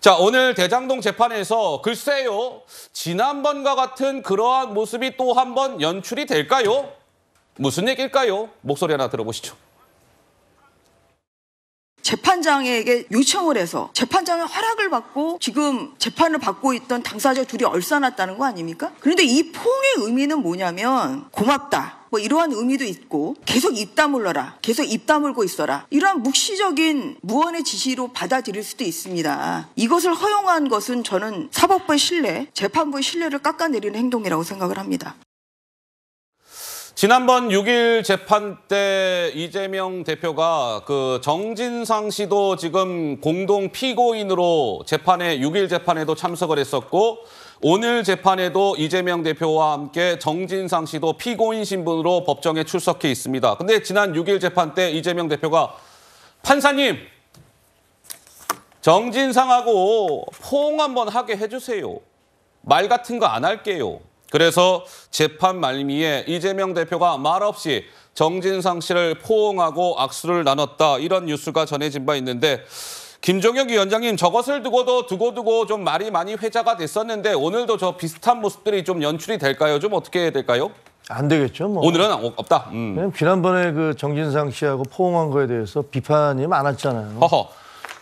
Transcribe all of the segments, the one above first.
자, 오늘 대장동 재판에서 글쎄요, 지난번과 같은 그러한 모습이 또 한 번 연출이 될까요? 무슨 얘기일까요? 목소리 하나 들어보시죠. 재판장에게 요청을 해서 재판장의 허락을 받고 지금 재판을 받고 있던 당사자 둘이 얼싸났다는 거 아닙니까? 그런데 이 폼의 의미는 뭐냐면 고맙다. 뭐 이러한 의미도 있고 계속 입 다물러라 계속 입 다물고 있어라 이러한 묵시적인 무언의 지시로 받아들일 수도 있습니다 이것을 허용한 것은 저는 사법부의 신뢰 재판부의 신뢰를 깎아내리는 행동이라고 생각을 합니다 지난번 6일 재판 때 이재명 대표가 그 정진상 씨도 지금 공동 피고인으로 재판에 6일 재판에도 참석을 했었고 오늘 재판에도 이재명 대표와 함께 정진상 씨도 피고인 신분으로 법정에 출석해 있습니다. 근데 지난 6일 재판 때 이재명 대표가 판사님 정진상하고 포옹 한번 하게 해주세요. 말 같은 거 안 할게요. 그래서 재판 말미에 이재명 대표가 말없이 정진상 씨를 포옹하고 악수를 나눴다 이런 뉴스가 전해진 바 있는데 김종혁 위원장님 저것을 두고도 두고두고 좀 말이 많이 회자가 됐었는데 오늘도 저 비슷한 모습들이 좀 연출이 될까요? 좀 어떻게 해야 될까요? 안 되겠죠. 뭐. 오늘은 어, 없다. 음. 지난번에 그 정진상 씨하고 포옹한 거에 대해서 비판이 많았잖아요. 허허.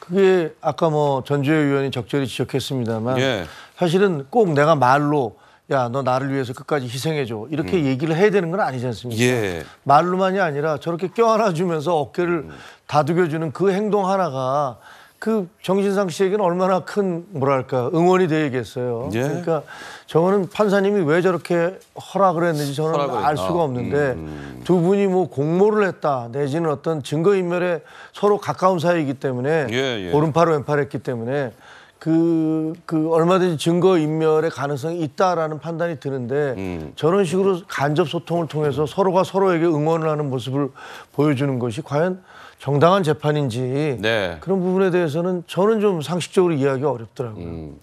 그게 아까 뭐 전주혜 의원이 적절히 지적했습니다만 예. 사실은 꼭 내가 말로 야, 너 나를 위해서 끝까지 희생해줘. 이렇게 음. 얘기를 해야 되는 건 아니지 않습니까? 예. 말로만이 아니라 저렇게 껴안아주면서 어깨를 음. 다독여주는 그 행동 하나가 그 정신상 씨에게는 얼마나 큰 뭐랄까 응원이 되겠어요. 예. 그러니까 저는 판사님이 왜 저렇게 허락을 했는지 저는 허락을 알 수가 아, 없는데 음, 음. 두 분이 뭐 공모를 했다 내지는 어떤 증거 인멸에 서로 가까운 사이이기 때문에 예, 예. 오른팔 왼팔 했기 때문에 그, 그 얼마든지 증거 인멸의 가능성이 있다라는 판단이 드는데 음. 저런 식으로 간접 소통을 통해서 서로가 서로에게 응원을 하는 모습을 보여주는 것이 과연 정당한 재판인지 네. 그런 부분에 대해서는 저는 좀 상식적으로 이해하기 어렵더라고요. 음.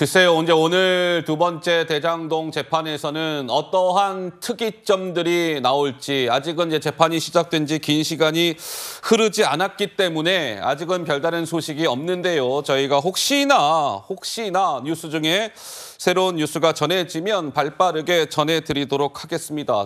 글쎄요, 이제 오늘 두 번째 대장동 재판에서는 어떠한 특이점들이 나올지 아직은 이제 재판이 시작된 지 긴 시간이 흐르지 않았기 때문에 아직은 별다른 소식이 없는데요. 저희가 혹시나 혹시나 뉴스 중에 새로운 뉴스가 전해지면 발빠르게 전해드리도록 하겠습니다.